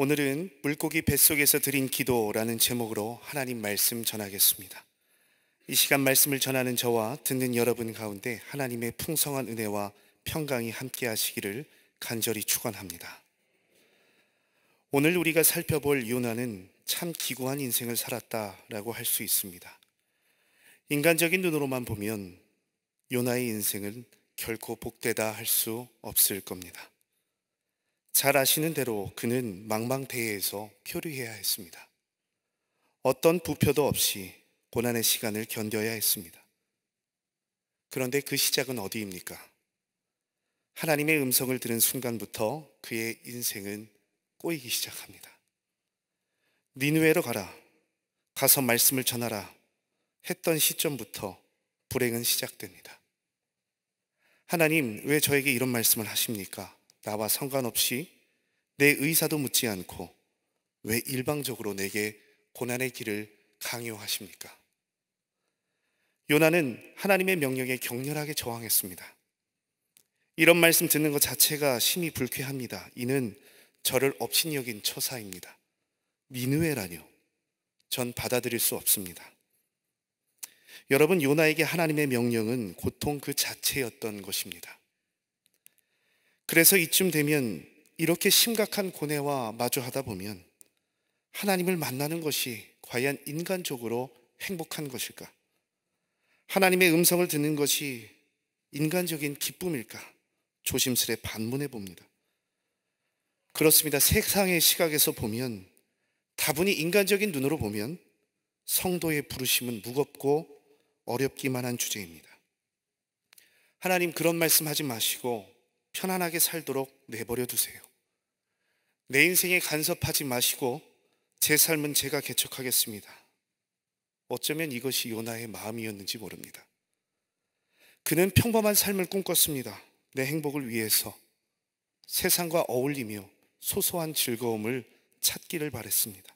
오늘은 물고기 뱃속에서 드린 기도라는 제목으로 하나님 말씀 전하겠습니다. 이 시간 말씀을 전하는 저와 듣는 여러분 가운데 하나님의 풍성한 은혜와 평강이 함께 하시기를 간절히 축원합니다. 오늘 우리가 살펴볼 요나는 참 기구한 인생을 살았다라고 할 수 있습니다. 인간적인 눈으로만 보면 요나의 인생은 결코 복되다 할 수 없을 겁니다. 잘 아시는 대로 그는 망망대해에서 표류해야 했습니다. 어떤 부표도 없이 고난의 시간을 견뎌야 했습니다. 그런데 그 시작은 어디입니까? 하나님의 음성을 들은 순간부터 그의 인생은 꼬이기 시작합니다. 니누에로 가라. 가서 말씀을 전하라. 했던 시점부터 불행은 시작됩니다. 하나님, 왜 저에게 이런 말씀을 하십니까? 나와 상관없이 내 의사도 묻지 않고 왜 일방적으로 내게 고난의 길을 강요하십니까? 요나는 하나님의 명령에 격렬하게 저항했습니다. 이런 말씀 듣는 것 자체가 심히 불쾌합니다. 이는 저를 업신 여긴 처사입니다. 민우에라뇨. 전 받아들일 수 없습니다. 여러분, 요나에게 하나님의 명령은 고통 그 자체였던 것입니다. 그래서 이쯤 되면 이렇게 심각한 고뇌와 마주하다 보면 하나님을 만나는 것이 과연 인간적으로 행복한 것일까? 하나님의 음성을 듣는 것이 인간적인 기쁨일까? 조심스레 반문해 봅니다. 그렇습니다. 세상의 시각에서 보면 다분히 인간적인 눈으로 보면 성도의 부르심은 무겁고 어렵기만 한 주제입니다. 하나님 그런 말씀 하지 마시고 편안하게 살도록 내버려 두세요. 내 인생에 간섭하지 마시고 제 삶은 제가 개척하겠습니다. 어쩌면 이것이 요나의 마음이었는지 모릅니다. 그는 평범한 삶을 꿈꿨습니다. 내 행복을 위해서 세상과 어울리며 소소한 즐거움을 찾기를 바랬습니다.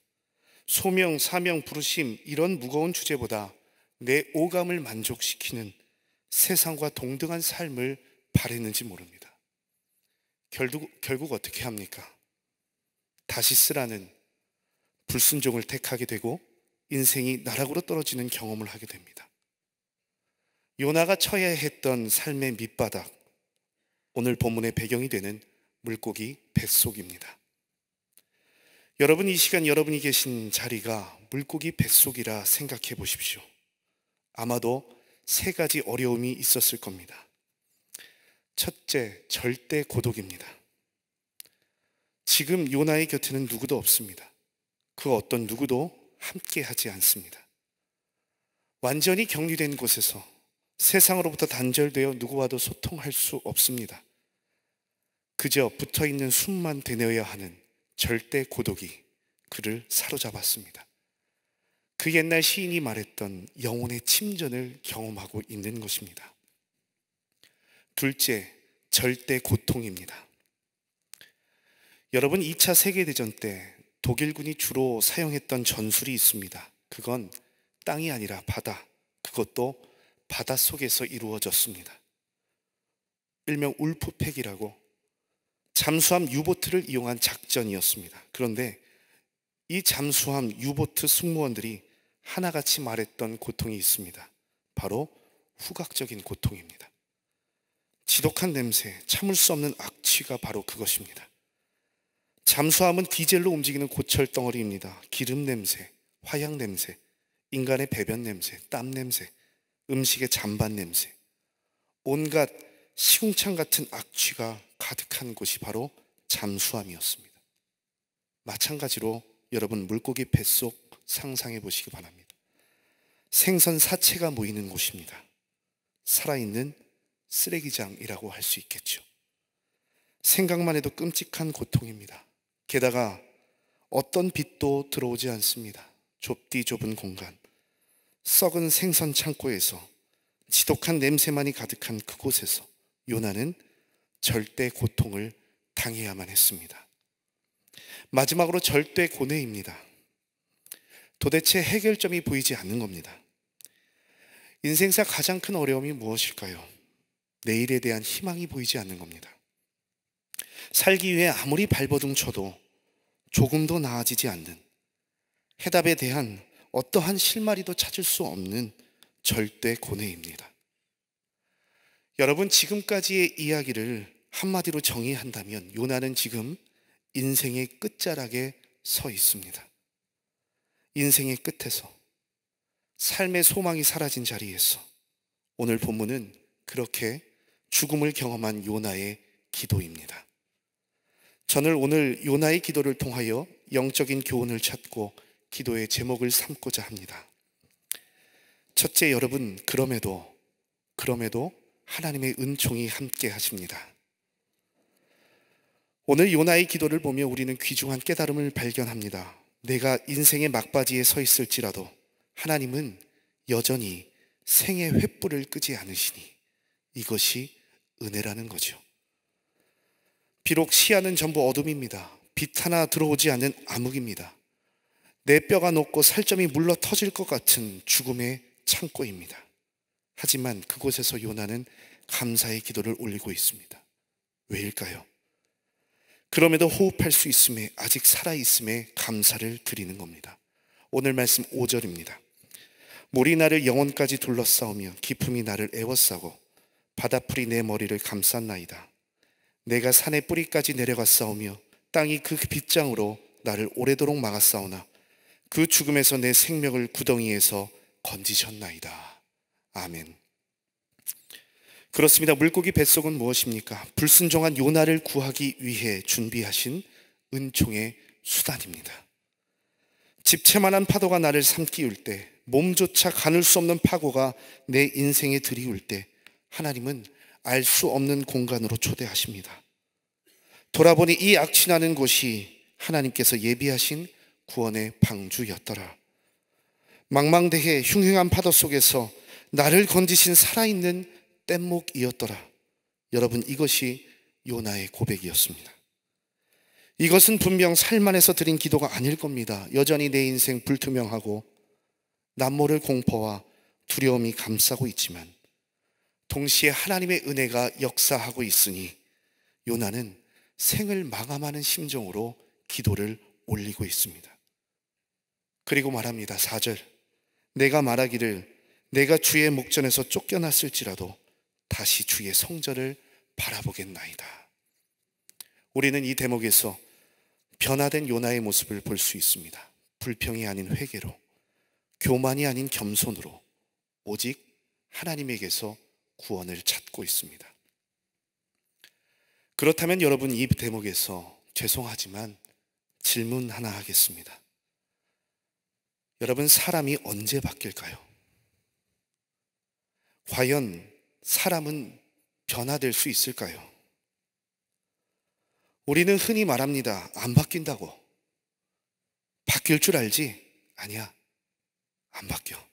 소명, 사명, 부르심 이런 무거운 주제보다 내 오감을 만족시키는 세상과 동등한 삶을 바랬는지 모릅니다. 결국, 결국 어떻게 합니까? 다시 쓰라는 불순종을 택하게 되고 인생이 나락으로 떨어지는 경험을 하게 됩니다. 요나가 처해 했던 삶의 밑바닥, 오늘 본문의 배경이 되는 물고기 뱃속입니다. 여러분, 이 시간 여러분이 계신 자리가 물고기 뱃속이라 생각해 보십시오. 아마도 세 가지 어려움이 있었을 겁니다. 첫째, 절대 고독입니다. 지금 요나의 곁에는 누구도 없습니다. 그 어떤 누구도 함께하지 않습니다. 완전히 격리된 곳에서 세상으로부터 단절되어 누구와도 소통할 수 없습니다. 그저 붙어 있는 숨만 되뇌어야 하는 절대 고독이 그를 사로잡았습니다. 그 옛날 시인이 말했던 영혼의 침전을 경험하고 있는 것입니다. 둘째, 절대 고통입니다. 여러분 2차 세계대전 때 독일군이 주로 사용했던 전술이 있습니다. 그건 땅이 아니라 바다, 그것도 바다 속에서 이루어졌습니다. 일명 울프팩이라고 잠수함 유보트를 이용한 작전이었습니다. 그런데 이 잠수함 유보트 승무원들이 하나같이 말했던 고통이 있습니다. 바로 후각적인 고통입니다. 지독한 냄새, 참을 수 없는 악취가 바로 그것입니다. 잠수함은 디젤로 움직이는 고철 덩어리입니다. 기름 냄새, 화약 냄새, 인간의 배변 냄새, 땀 냄새, 음식의 잔반 냄새, 온갖 시궁창 같은 악취가 가득한 곳이 바로 잠수함이었습니다. 마찬가지로 여러분 물고기 뱃속 상상해 보시기 바랍니다. 생선 사체가 모이는 곳입니다. 살아있는 쓰레기장이라고 할 수 있겠죠. 생각만 해도 끔찍한 고통입니다. 게다가 어떤 빛도 들어오지 않습니다. 좁디 좁은 공간. 썩은 생선 창고에서 지독한 냄새만이 가득한 그곳에서 요나는 절대 고통을 당해야만 했습니다. 마지막으로 절대 고뇌입니다. 도대체 해결점이 보이지 않는 겁니다. 인생사 가장 큰 어려움이 무엇일까요? 내일에 대한 희망이 보이지 않는 겁니다. 살기 위해 아무리 발버둥 쳐도 조금도 나아지지 않는 해답에 대한 어떠한 실마리도 찾을 수 없는 절대 고뇌입니다. 여러분 지금까지의 이야기를 한마디로 정의한다면 요나는 지금 인생의 끝자락에 서 있습니다. 인생의 끝에서 삶의 소망이 사라진 자리에서 오늘 본문은 그렇게 죽음을 경험한 요나의 기도입니다. 저는 오늘 요나의 기도를 통하여 영적인 교훈을 찾고 기도의 제목을 삼고자 합니다. 첫째 여러분 그럼에도 그럼에도 하나님의 은총이 함께 하십니다. 오늘 요나의 기도를 보며 우리는 귀중한 깨달음을 발견합니다. 내가 인생의 막바지에 서 있을지라도 하나님은 여전히 생의 횃불을 끄지 않으시니 이것이 은혜라는 거죠. 비록 시야는 전부 어둠입니다. 빛 하나 들어오지 않는 암흑입니다. 내 뼈가 녹고 살점이 물러 터질 것 같은 죽음의 창고입니다. 하지만 그곳에서 요나는 감사의 기도를 올리고 있습니다. 왜일까요? 그럼에도 호흡할 수 있음에 아직 살아 있음에 감사를 드리는 겁니다. 오늘 말씀 5절입니다. 물이 나를 영혼까지 둘러싸우며 기품이 나를 애워싸고 바다풀이 내 머리를 감쌌나이다. 내가 산의 뿌리까지 내려갔사오며 땅이 그 빗장으로 나를 오래도록 막았사오나 그 죽음에서 내 생명을 구덩이에서 건지셨나이다. 아멘. 그렇습니다. 물고기 뱃속은 무엇입니까? 불순종한 요나를 구하기 위해 준비하신 은총의 수단입니다. 집채만한 파도가 나를 삼키울 때, 몸조차 가눌 수 없는 파고가 내 인생에 들이울 때, 하나님은 알수 없는 공간으로 초대하십니다. 돌아보니 이 악취나는 곳이 하나님께서 예비하신 구원의 방주였더라. 망망대해 흉흉한 파도 속에서 나를 건지신 살아있는 뗏목이었더라. 여러분 이것이 요나의 고백이었습니다. 이것은 분명 살만해서 드린 기도가 아닐 겁니다. 여전히 내 인생 불투명하고 남모를 공포와 두려움이 감싸고 있지만 동시에 하나님의 은혜가 역사하고 있으니 요나는 생을 마감하는 심정으로 기도를 올리고 있습니다. 그리고 말합니다. 4절. 내가 말하기를 내가 주의 목전에서 쫓겨났을지라도 다시 주의 성전을 바라보겠나이다. 우리는 이 대목에서 변화된 요나의 모습을 볼 수 있습니다. 불평이 아닌 회개로, 교만이 아닌 겸손으로, 오직 하나님에게서 구원을 찾고 있습니다. 그렇다면 여러분 이 대목에서 죄송하지만 질문 하나 하겠습니다. 여러분 사람이 언제 바뀔까요? 과연 사람은 변화될 수 있을까요? 우리는 흔히 말합니다. 안 바뀐다고. 바뀔 줄 알지? 아니야. 안 바뀌어.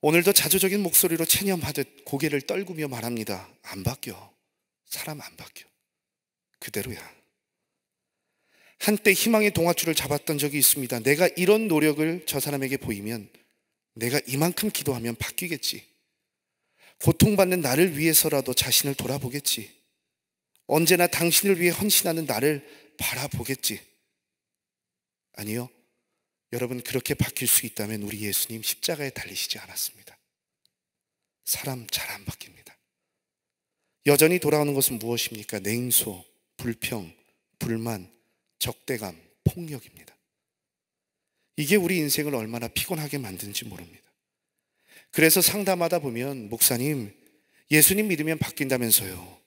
오늘도 자조적인 목소리로 체념하듯 고개를 떨구며 말합니다. 안 바뀌어. 사람 안 바뀌어. 그대로야. 한때 희망의 동화줄을 잡았던 적이 있습니다. 내가 이런 노력을 저 사람에게 보이면 내가 이만큼 기도하면 바뀌겠지. 고통받는 나를 위해서라도 자신을 돌아보겠지. 언제나 당신을 위해 헌신하는 나를 바라보겠지. 아니요. 여러분 그렇게 바뀔 수 있다면 우리 예수님 십자가에 달리시지 않았습니다. 사람 잘 안 바뀝니다. 여전히 돌아오는 것은 무엇입니까? 냉소, 불평, 불만, 적대감, 폭력입니다. 이게 우리 인생을 얼마나 피곤하게 만드는지 모릅니다. 그래서 상담하다 보면 목사님 예수님 믿으면 바뀐다면서요.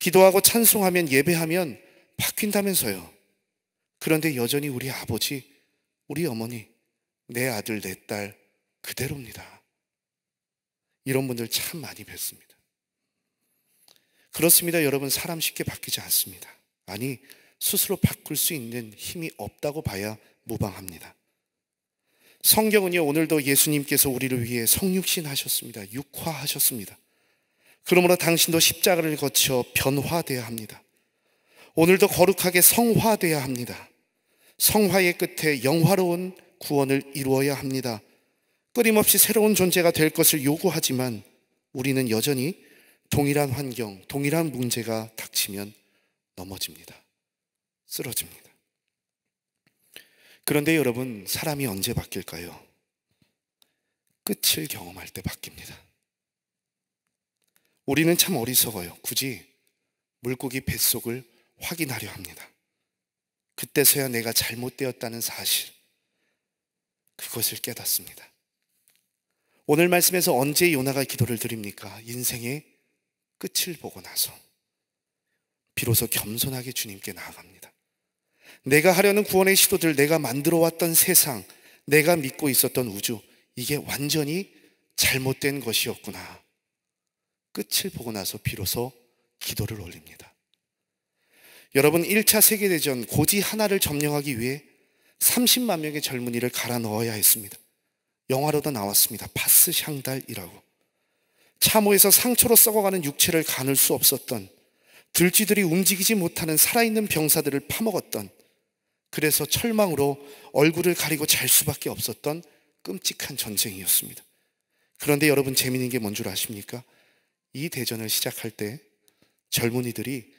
기도하고 찬송하면 예배하면 바뀐다면서요. 그런데 여전히 우리 아버지 우리 어머니, 내 아들, 내 딸 그대로입니다. 이런 분들 참 많이 뵀습니다. 그렇습니다. 여러분, 사람 쉽게 바뀌지 않습니다. 아니, 스스로 바꿀 수 있는 힘이 없다고 봐야 무방합니다. 성경은요, 오늘도 예수님께서 우리를 위해 성육신 하셨습니다. 육화하셨습니다. 그러므로 당신도 십자가를 거쳐 변화되어야 합니다. 오늘도 거룩하게 성화되어야 합니다. 성화의 끝에 영화로운 구원을 이루어야 합니다. 끊임없이 새로운 존재가 될 것을 요구하지만 우리는 여전히 동일한 환경, 동일한 문제가 닥치면 넘어집니다. 쓰러집니다. 그런데 여러분, 사람이 언제 바뀔까요? 끝을 경험할 때 바뀝니다. 우리는 참 어리석어요. 굳이 물고기 뱃속을 확인하려 합니다. 그때서야 내가 잘못되었다는 사실, 그것을 깨닫습니다. 오늘 말씀에서 언제 요나가 기도를 드립니까? 인생의 끝을 보고 나서. 비로소 겸손하게 주님께 나아갑니다. 내가 하려는 구원의 시도들, 내가 만들어 왔던 세상, 내가 믿고 있었던 우주, 이게 완전히 잘못된 것이었구나. 끝을 보고 나서 비로소 기도를 올립니다. 여러분 1차 세계대전 고지 하나를 점령하기 위해 30만 명의 젊은이를 갈아 넣어야 했습니다. 영화로도 나왔습니다. 파스 샹달이라고. 참호에서 상처로 썩어가는 육체를 가눌 수 없었던 들쥐들이 움직이지 못하는 살아있는 병사들을 파먹었던 그래서 철망으로 얼굴을 가리고 잘 수밖에 없었던 끔찍한 전쟁이었습니다. 그런데 여러분 재미있는 게 뭔 줄 아십니까? 이 대전을 시작할 때 젊은이들이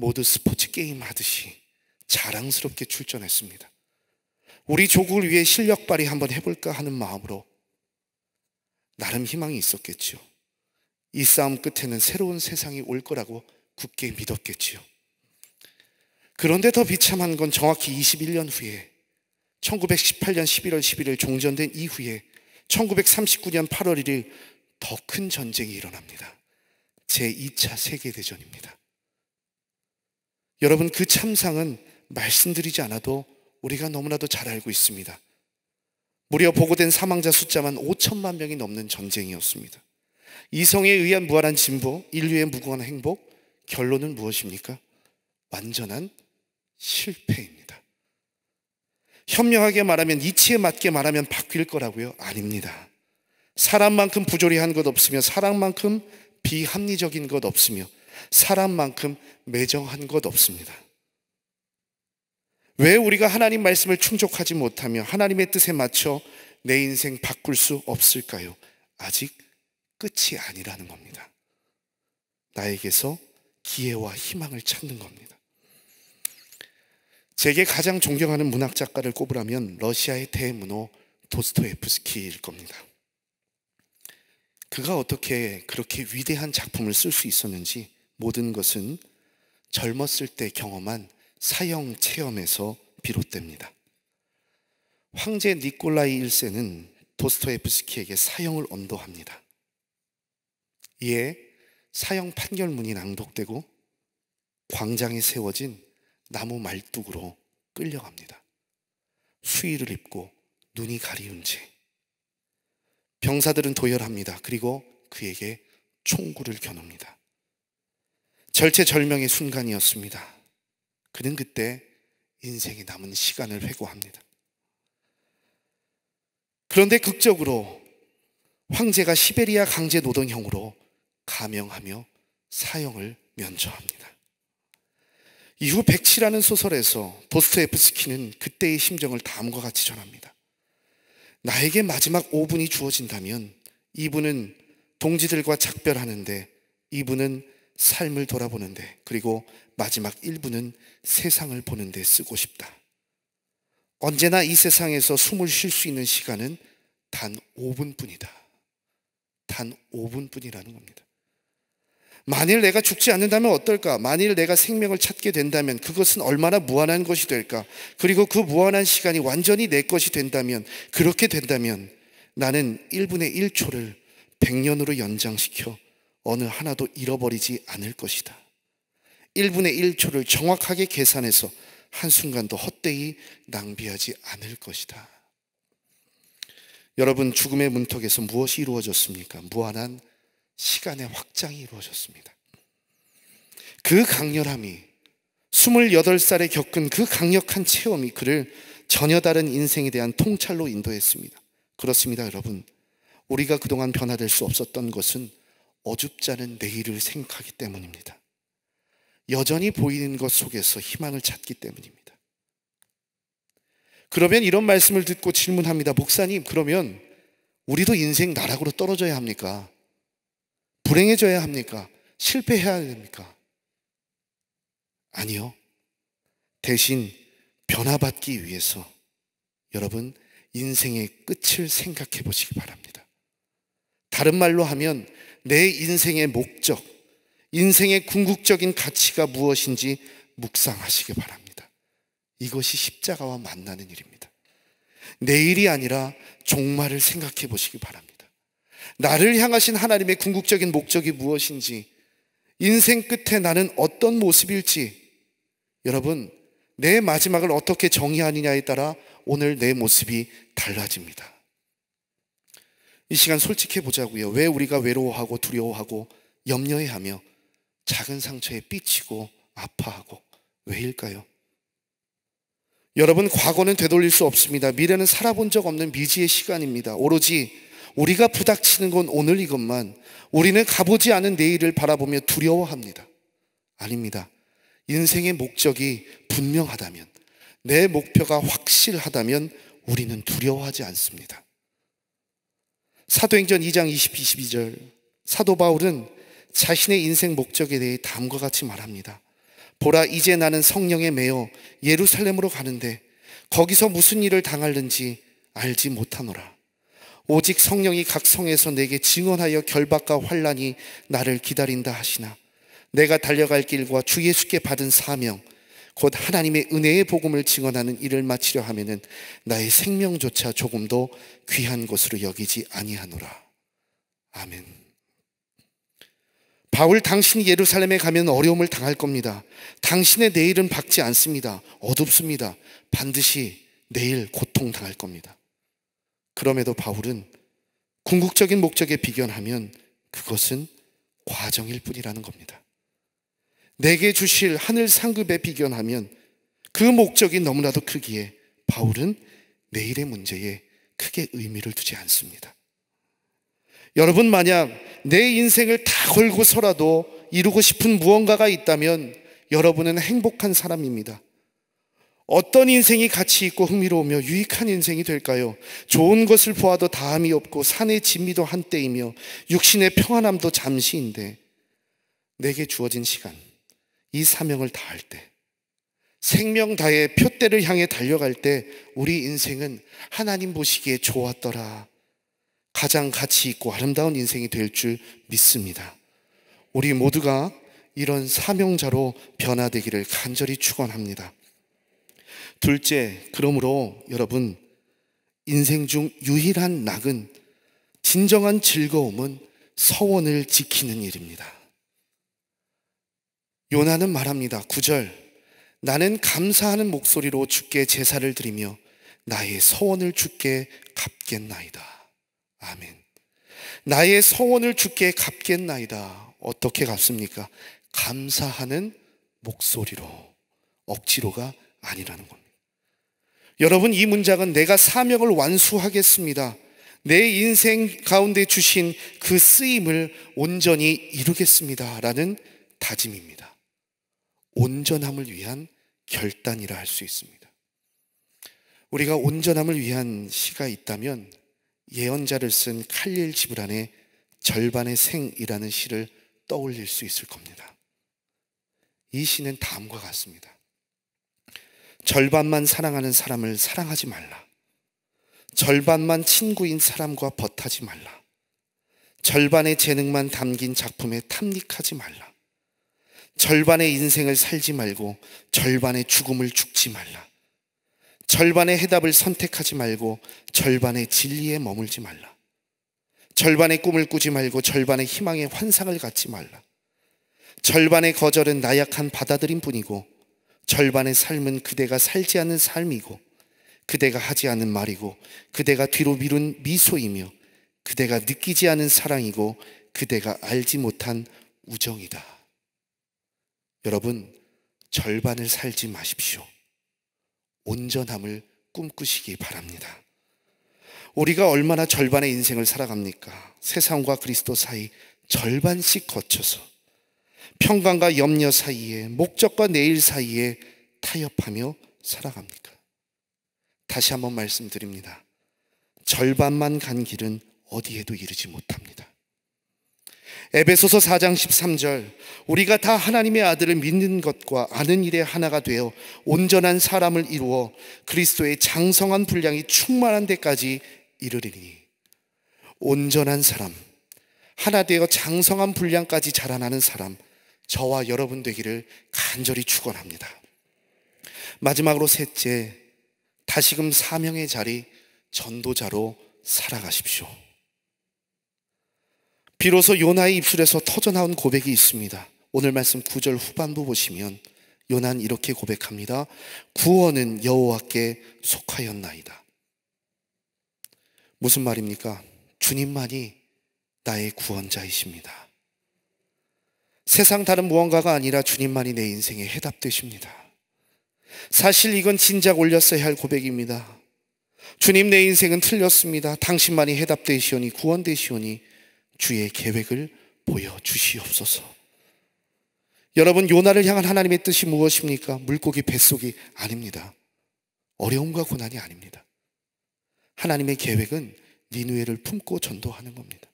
모두 스포츠 게임 하듯이 자랑스럽게 출전했습니다. 우리 조국을 위해 실력 발휘 한번 해볼까 하는 마음으로 나름 희망이 있었겠지요. 이 싸움 끝에는 새로운 세상이 올 거라고 굳게 믿었겠지요. 그런데 더 비참한 건 정확히 21년 후에 1918년 11월 11일 종전된 이후에 1939년 8월 1일 더 큰 전쟁이 일어납니다. 제2차 세계대전입니다. 여러분 그 참상은 말씀드리지 않아도 우리가 너무나도 잘 알고 있습니다. 무려 보고된 사망자 숫자만 5천만 명이 넘는 전쟁이었습니다. 이성에 의한 무한한 진보, 인류의 무궁한 행복, 결론은 무엇입니까? 완전한 실패입니다. 현명하게 말하면 이치에 맞게 말하면 바뀔 거라고요? 아닙니다. 사람만큼 부조리한 것 없으며 사랑만큼 비합리적인 것 없으며 사람만큼 매정한 것 없습니다. 왜 우리가 하나님 말씀을 충족하지 못하며 하나님의 뜻에 맞춰 내 인생 바꿀 수 없을까요? 아직 끝이 아니라는 겁니다. 나에게서 기회와 희망을 찾는 겁니다. 제게 가장 존경하는 문학 작가를 꼽으라면 러시아의 대문호 도스토예프스키일 겁니다. 그가 어떻게 그렇게 위대한 작품을 쓸 수 있었는지 모든 것은 젊었을 때 경험한 사형 체험에서 비롯됩니다. 황제 니콜라이 1세는 도스토예프스키에게 사형을 언도합니다. 이에 사형 판결문이 낭독되고 광장에 세워진 나무 말뚝으로 끌려갑니다. 수의를 입고 눈이 가리운 채 병사들은 도열합니다. 그리고 그에게 총구를 겨눕니다. 절체절명의 순간이었습니다. 그는 그때 인생에 남은 시간을 회고합니다. 그런데 극적으로 황제가 시베리아 강제 노동형으로 감형하며 사형을 면처합니다. 이후 백치라는 소설에서 도스토옙스키는 그때의 심정을 다음과 같이 전합니다. 나에게 마지막 5분이 주어진다면 이분은 동지들과 작별하는데 이분은 삶을 돌아보는데 그리고 마지막 일부는 세상을 보는데 쓰고 싶다. 언제나 이 세상에서 숨을 쉴 수 있는 시간은 단 5분뿐이다. 단 5분뿐이라는 겁니다. 만일 내가 죽지 않는다면 어떨까? 만일 내가 생명을 찾게 된다면 그것은 얼마나 무한한 것이 될까? 그리고 그 무한한 시간이 완전히 내 것이 된다면 그렇게 된다면 나는 1분의 1초를 100년으로 연장시켜 어느 하나도 잃어버리지 않을 것이다. 1분의 1초를 정확하게 계산해서 한순간도 헛되이 낭비하지 않을 것이다. 여러분, 죽음의 문턱에서 무엇이 이루어졌습니까? 무한한 시간의 확장이 이루어졌습니다. 그 강렬함이 28살에 겪은 그 강력한 체험이 그를 전혀 다른 인생에 대한 통찰로 인도했습니다. 그렇습니다, 여러분. 우리가 그동안 변화될 수 없었던 것은 어줍지 않은 내일을 생각하기 때문입니다. 여전히 보이는 것 속에서 희망을 찾기 때문입니다. 그러면 이런 말씀을 듣고 질문합니다. 목사님, 그러면 우리도 인생 나락으로 떨어져야 합니까? 불행해져야 합니까? 실패해야 합니까 아니요. 대신 변화받기 위해서 여러분 인생의 끝을 생각해 보시기 바랍니다. 다른 말로 하면 내 인생의 목적, 인생의 궁극적인 가치가 무엇인지 묵상하시기 바랍니다. 이것이 십자가와 만나는 일입니다. 내일이 아니라 종말을 생각해 보시기 바랍니다. 나를 향하신 하나님의 궁극적인 목적이 무엇인지, 인생 끝에 나는 어떤 모습일지, 여러분, 내 마지막을 어떻게 정의하느냐에 따라 오늘 내 모습이 달라집니다. 이 시간 솔직해 보자고요. 왜 우리가 외로워하고 두려워하고 염려해하며 작은 상처에 삐치고 아파하고 왜일까요? 여러분 과거는 되돌릴 수 없습니다. 미래는 살아본 적 없는 미지의 시간입니다. 오로지 우리가 부닥치는 건 오늘 이것만 우리는 가보지 않은 내일을 바라보며 두려워합니다. 아닙니다. 인생의 목적이 분명하다면 내 목표가 확실하다면 우리는 두려워하지 않습니다. 사도행전 2장 20, 22절 사도 바울은 자신의 인생 목적에 대해 다음과 같이 말합니다. 보라 이제 나는 성령에 매어 예루살렘으로 가는데 거기서 무슨 일을 당할는지 알지 못하노라. 오직 성령이 각 성에서 내게 증언하여 결박과 환란이 나를 기다린다 하시나 내가 달려갈 길과 주 예수께 받은 사명 곧 하나님의 은혜의 복음을 증언하는 일을 마치려 하면은 나의 생명조차 조금도 귀한 것으로 여기지 아니하노라. 아멘. 바울 당신이 예루살렘에 가면 어려움을 당할 겁니다. 당신의 내일은 밝지 않습니다. 어둡습니다. 반드시 내일 고통 당할 겁니다. 그럼에도 바울은 궁극적인 목적에 비견하면 그것은 과정일 뿐이라는 겁니다. 내게 주실 하늘 상급에 비견하면 그 목적이 너무나도 크기에 바울은 내일의 문제에 크게 의미를 두지 않습니다. 여러분 만약 내 인생을 다 걸고서라도 이루고 싶은 무언가가 있다면 여러분은 행복한 사람입니다. 어떤 인생이 가치 있고 흥미로우며 유익한 인생이 될까요? 좋은 것을 보아도 다함이 없고 산의 진미도 한때이며 육신의 평안함도 잠시인데 내게 주어진 시간 이 사명을 다할 때, 생명 다해 표대를 향해 달려갈 때 우리 인생은 하나님 보시기에 좋았더라. 가장 가치 있고 아름다운 인생이 될 줄 믿습니다. 우리 모두가 이런 사명자로 변화되기를 간절히 축원합니다. 둘째, 그러므로 여러분 인생 중 유일한 낙은 진정한 즐거움은 서원을 지키는 일입니다. 요나는 말합니다. 9절. 나는 감사하는 목소리로 주께 제사를 드리며 나의 서원을 주께 갚겠나이다. 아멘. 나의 서원을 주께 갚겠나이다. 어떻게 갚습니까? 감사하는 목소리로. 억지로가 아니라는 겁니다. 여러분, 이 문장은 내가 사명을 완수하겠습니다. 내 인생 가운데 주신 그 쓰임을 온전히 이루겠습니다. 라는 다짐입니다. 온전함을 위한 결단이라 할 수 있습니다. 우리가 온전함을 위한 시가 있다면 예언자를 쓴 칼릴 지브란의 절반의 생이라는 시를 떠올릴 수 있을 겁니다. 이 시는 다음과 같습니다. 절반만 사랑하는 사람을 사랑하지 말라. 절반만 친구인 사람과 버타지 말라. 절반의 재능만 담긴 작품에 탐닉하지 말라. 절반의 인생을 살지 말고 절반의 죽음을 죽지 말라. 절반의 해답을 선택하지 말고 절반의 진리에 머물지 말라. 절반의 꿈을 꾸지 말고 절반의 희망의 환상을 갖지 말라. 절반의 거절은 나약한 받아들임 뿐이고 절반의 삶은 그대가 살지 않는 삶이고 그대가 하지 않은 말이고 그대가 뒤로 미룬 미소이며 그대가 느끼지 않은 사랑이고 그대가 알지 못한 우정이다. 여러분, 절반을 살지 마십시오. 온전함을 꿈꾸시기 바랍니다. 우리가 얼마나 절반의 인생을 살아갑니까? 세상과 그리스도 사이 절반씩 거쳐서 평강과 염려 사이에 목적과 내일 사이에 타협하며 살아갑니까? 다시 한번 말씀드립니다. 절반만 간 길은 어디에도 이르지 못합니다. 에베소서 4장 13절 우리가 다 하나님의 아들을 믿는 것과 아는 일에 하나가 되어 온전한 사람을 이루어 그리스도의 장성한 분량이 충만한 데까지 이르리니 온전한 사람 하나 되어 장성한 분량까지 자라나는 사람 저와 여러분 되기를 간절히 축원합니다. 마지막으로 셋째 다시금 사명의 자리 전도자로 살아가십시오. 비로소 요나의 입술에서 터져나온 고백이 있습니다. 오늘 말씀 9절 후반부 보시면 요난 이렇게 고백합니다. 구원은 여호와께 속하였나이다. 무슨 말입니까? 주님만이 나의 구원자이십니다. 세상 다른 무언가가 아니라 주님만이 내 인생에 해답되십니다. 사실 이건 진작 올렸어야 할 고백입니다. 주님 내 인생은 틀렸습니다. 당신만이 해답되시오니 구원되시오니 주의 계획을 보여주시옵소서. 여러분, 요나를 향한 하나님의 뜻이 무엇입니까? 물고기 뱃속이 아닙니다. 어려움과 고난이 아닙니다. 하나님의 계획은 니누에를 품고 전도하는 겁니다.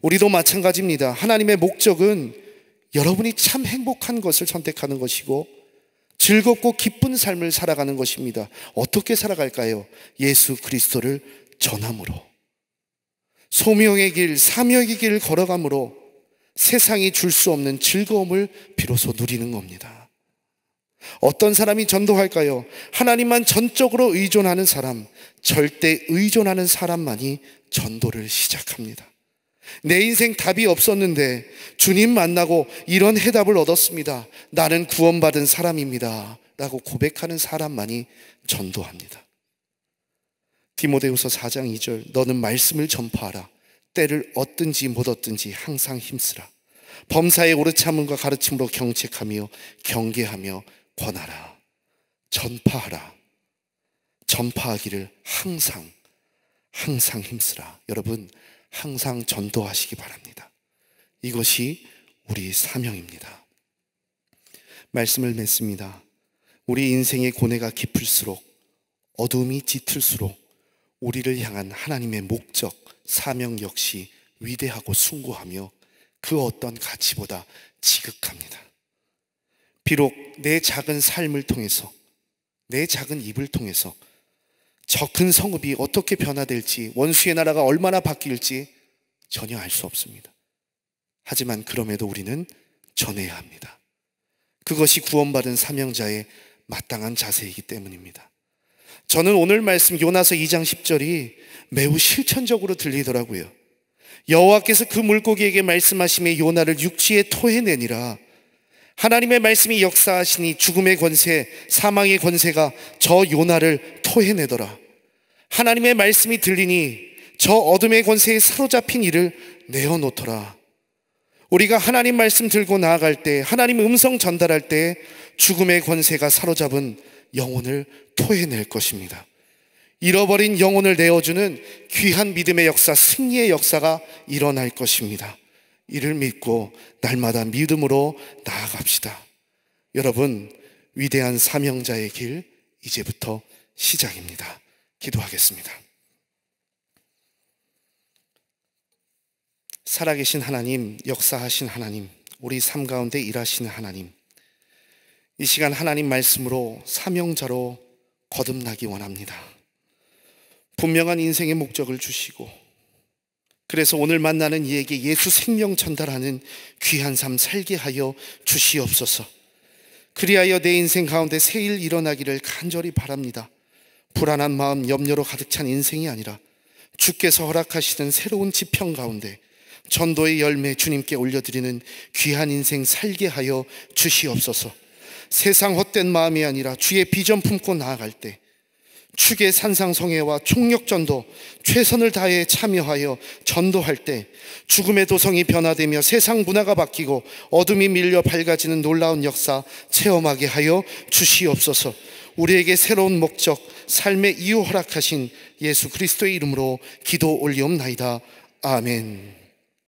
우리도 마찬가지입니다. 하나님의 목적은 여러분이 참 행복한 것을 선택하는 것이고 즐겁고 기쁜 삶을 살아가는 것입니다. 어떻게 살아갈까요? 예수 그리스도를 전함으로. 소명의 길, 사명의 길을 걸어가므로 세상이 줄 수 없는 즐거움을 비로소 누리는 겁니다. 어떤 사람이 전도할까요? 하나님만 전적으로 의존하는 사람, 절대 의존하는 사람만이 전도를 시작합니다. 내 인생 답이 없었는데 주님 만나고 이런 해답을 얻었습니다. 나는 구원받은 사람입니다. 라고 고백하는 사람만이 전도합니다. 디모데후서 4장 2절 너는 말씀을 전파하라 때를 얻든지 못 얻든지 항상 힘쓰라 범사의 오래 참음과 가르침으로 경책하며 경계하며 권하라 전파하라 전파하기를 항상 항상 힘쓰라 여러분 항상 전도하시기 바랍니다 이것이 우리 사명입니다 말씀을 맺습니다 우리 인생의 고뇌가 깊을수록 어둠이 짙을수록 우리를 향한 하나님의 목적, 사명 역시 위대하고 숭고하며 그 어떤 가치보다 지극합니다. 비록 내 작은 삶을 통해서, 내 작은 입을 통해서 적은 성읍이 어떻게 변화될지, 원수의 나라가 얼마나 바뀔지 전혀 알 수 없습니다. 하지만 그럼에도 우리는 전해야 합니다. 그것이 구원받은 사명자의 마땅한 자세이기 때문입니다. 저는 오늘 말씀 요나서 2장 10절이 매우 실천적으로 들리더라고요. 여호와께서 그 물고기에게 말씀하심에 요나를 육지에 토해내니라. 하나님의 말씀이 역사하시니 죽음의 권세, 사망의 권세가 저 요나를 토해내더라. 하나님의 말씀이 들리니 저 어둠의 권세에 사로잡힌 이를 내어놓더라. 우리가 하나님 말씀 들고 나아갈 때, 하나님 음성 전달할 때 죽음의 권세가 사로잡은 영혼을 토해낼 것입니다. 잃어버린 영혼을 내어주는 귀한 믿음의 역사, 승리의 역사가 일어날 것입니다. 이를 믿고 날마다 믿음으로 나아갑시다. 여러분, 위대한 사명자의 길, 이제부터 시작입니다. 기도하겠습니다. 살아계신 하나님, 역사하신 하나님, 우리 삶 가운데 일하시는 하나님, 이 시간 하나님 말씀으로 사명자로 거듭나기 원합니다. 분명한 인생의 목적을 주시고 그래서 오늘 만나는 이에게 예수 생명 전달하는 귀한 삶 살게 하여 주시옵소서. 그리하여 내 인생 가운데 새일 일어나기를 간절히 바랍니다. 불안한 마음, 염려로 가득 찬 인생이 아니라 주께서 허락하시는 새로운 지평 가운데 전도의 열매 주님께 올려드리는 귀한 인생 살게 하여 주시옵소서. 세상 헛된 마음이 아니라 주의 비전 품고 나아갈 때 축의 산상성회와 총력전도 최선을 다해 참여하여 전도할 때 죽음의 도성이 변화되며 세상 문화가 바뀌고 어둠이 밀려 밝아지는 놀라운 역사 체험하게 하여 주시옵소서 우리에게 새로운 목적 삶의 이유 허락하신 예수 그리스도의 이름으로 기도 올리옵나이다 아멘